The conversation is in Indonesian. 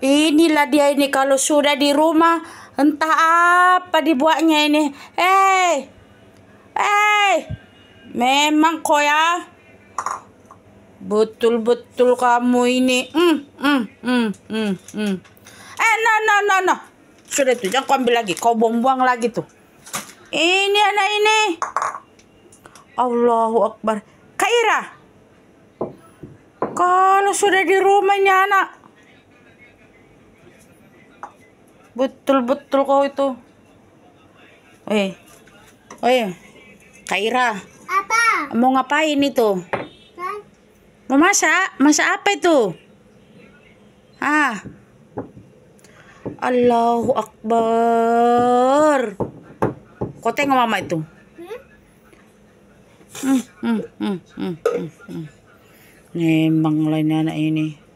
Inilah dia ini kalau sudah di rumah entah apa dibuatnya ini. eh eh Memang kau ya. Betul-betul kamu ini. Hmm, hmm, hmm, hmm, hmm. Eh, no, no, no, no. Sudah itu, jangan kau ambil lagi. Kau buang-buang lagi tuh. Ini anak ini. Allahu Akbar. Kaira. Kalau sudah di rumahnya anak Betul-betul kau itu. Eh. Eh. Kaira. Apa? Mau ngapain itu? Kan? Mau masak? Masak apa itu? Ah. Allahu Akbar. Kau tengok mama itu. Hmm, hmm, hmm, hmm, hmm. Memang lainnya anak ini.